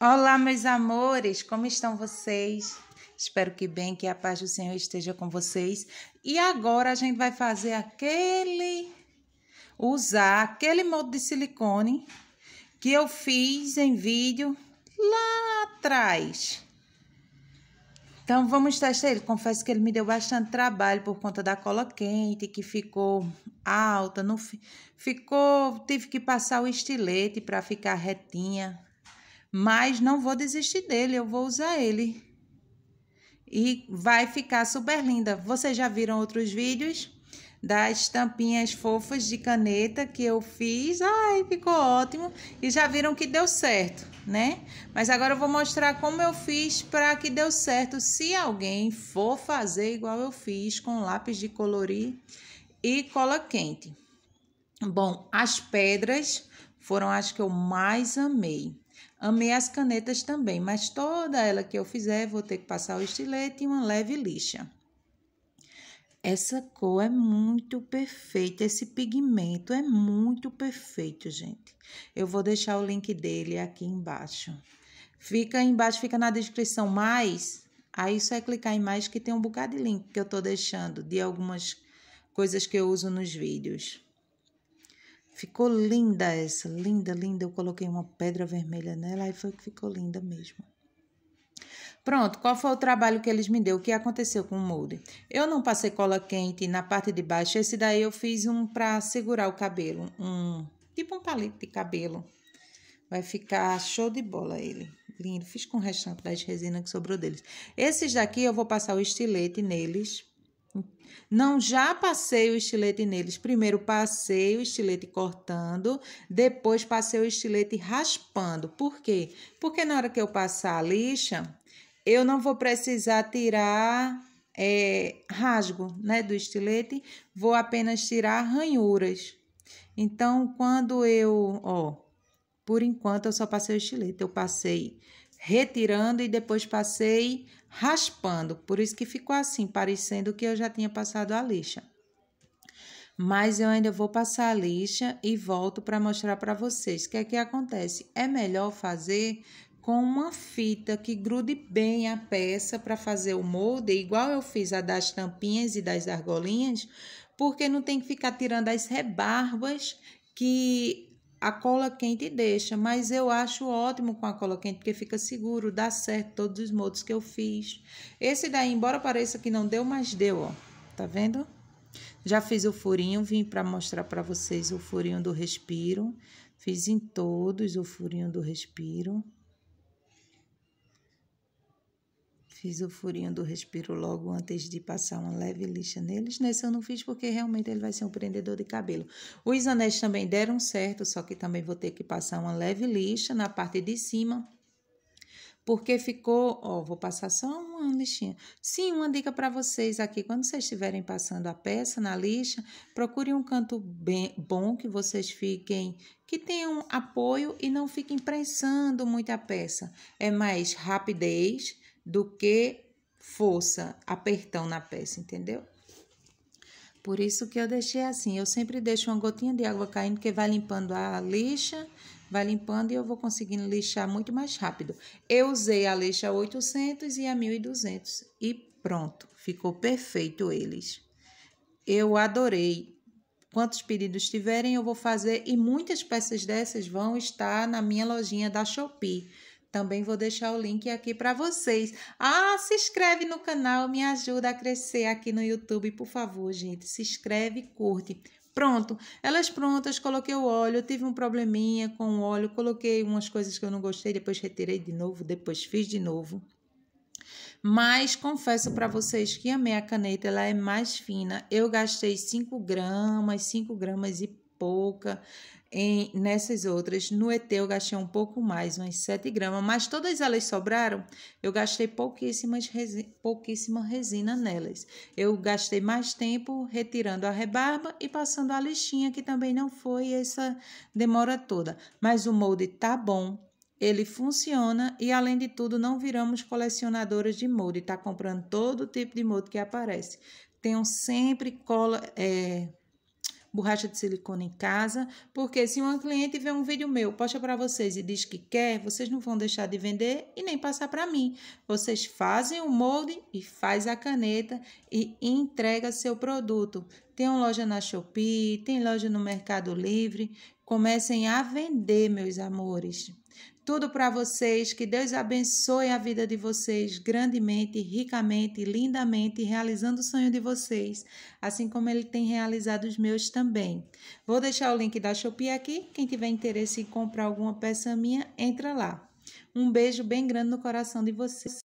Olá, meus amores, como estão vocês? Espero que bem, que a paz do Senhor esteja com vocês. E agora a gente vai fazer aquele. usar aquele molde de silicone que eu fiz em vídeo lá atrás. Então vamos testar ele. Confesso que ele me deu bastante trabalho por conta da cola quente que ficou alta, não ficou, tive que passar o estilete para ficar retinha mas não vou desistir dele, eu vou usar ele. E vai ficar super linda. Vocês já viram outros vídeos das tampinhas fofas de caneta que eu fiz? Ai, ficou ótimo. E já viram que deu certo, né? Mas agora eu vou mostrar como eu fiz para que deu certo. Se alguém for fazer igual eu fiz com lápis de colorir e cola quente. Bom, as pedras foram as que eu mais amei. Amei as canetas também, mas toda ela que eu fizer, vou ter que passar o estilete e uma leve lixa. Essa cor é muito perfeita, esse pigmento é muito perfeito, gente. Eu vou deixar o link dele aqui embaixo. Fica embaixo, fica na descrição, mais. Aí só é clicar em mais que tem um bocado de link que eu tô deixando de algumas coisas que eu uso nos vídeos. Ficou linda essa, linda, linda. Eu coloquei uma pedra vermelha nela e foi que ficou linda mesmo. Pronto, qual foi o trabalho que eles me deu? O que aconteceu com o molde? Eu não passei cola quente na parte de baixo. Esse daí eu fiz um para segurar o cabelo, um tipo um palito de cabelo. Vai ficar show de bola ele. Lindo. Fiz com o restante das resinas que sobrou deles. Esses daqui eu vou passar o estilete neles não já passei o estilete neles. Primeiro passei o estilete cortando, depois passei o estilete raspando. Por quê? Porque na hora que eu passar a lixa, eu não vou precisar tirar é, rasgo né, do estilete, vou apenas tirar ranhuras. Então, quando eu, ó, por enquanto eu só passei o estilete, eu passei retirando e depois passei raspando, por isso que ficou assim, parecendo que eu já tinha passado a lixa. Mas eu ainda vou passar a lixa e volto para mostrar para vocês o que é que acontece. É melhor fazer com uma fita que grude bem a peça para fazer o molde, igual eu fiz a das tampinhas e das argolinhas, porque não tem que ficar tirando as rebarbas que a cola quente deixa, mas eu acho ótimo com a cola quente, porque fica seguro, dá certo todos os modos que eu fiz. Esse daí, embora pareça que não deu, mas deu, ó. Tá vendo? Já fiz o furinho, vim para mostrar para vocês o furinho do respiro. Fiz em todos o furinho do respiro. Fiz o furinho do respiro logo antes de passar uma leve lixa neles. Nesse eu não fiz porque realmente ele vai ser um prendedor de cabelo. Os anéis também deram certo, só que também vou ter que passar uma leve lixa na parte de cima. Porque ficou, ó, vou passar só uma lixinha. Sim, uma dica para vocês aqui, quando vocês estiverem passando a peça na lixa, procure um canto bem, bom que vocês fiquem que tenham apoio e não fiquem prensando muito a peça. É mais rapidez do que força apertão na peça, entendeu? Por isso que eu deixei assim. Eu sempre deixo uma gotinha de água caindo que vai limpando a lixa, vai limpando e eu vou conseguindo lixar muito mais rápido. Eu usei a lixa 800 e a 1200 e pronto, ficou perfeito eles. Eu adorei. Quantos pedidos tiverem, eu vou fazer e muitas peças dessas vão estar na minha lojinha da Shopee. Também vou deixar o link aqui para vocês. Ah, se inscreve no canal, me ajuda a crescer aqui no YouTube, por favor, gente. Se inscreve e curte. Pronto, elas prontas, coloquei o óleo, tive um probleminha com o óleo, coloquei umas coisas que eu não gostei, depois retirei de novo, depois fiz de novo. Mas confesso para vocês que amei a caneta ela é mais fina. Eu gastei 5 gramas, 5 gramas e pouca. Em, nessas outras, no ET eu gastei um pouco mais, umas 7 gramas, mas todas elas sobraram, eu gastei pouquíssimas resi pouquíssima resina nelas. Eu gastei mais tempo retirando a rebarba e passando a lixinha, que também não foi essa demora toda. Mas o molde tá bom, ele funciona e, além de tudo, não viramos colecionadoras de molde, tá comprando todo tipo de molde que aparece. Tenham sempre cola, é, borracha de silicone em casa, porque se uma cliente vê um vídeo meu, posta para vocês e diz que quer, vocês não vão deixar de vender e nem passar para mim. Vocês fazem o molde e faz a caneta e entrega seu produto. Tem uma loja na Shopee, tem loja no Mercado Livre. Comecem a vender, meus amores. Tudo para vocês, que Deus abençoe a vida de vocês grandemente, ricamente, lindamente, realizando o sonho de vocês, assim como ele tem realizado os meus também. Vou deixar o link da Shopee aqui, quem tiver interesse em comprar alguma peça minha, entra lá. Um beijo bem grande no coração de vocês.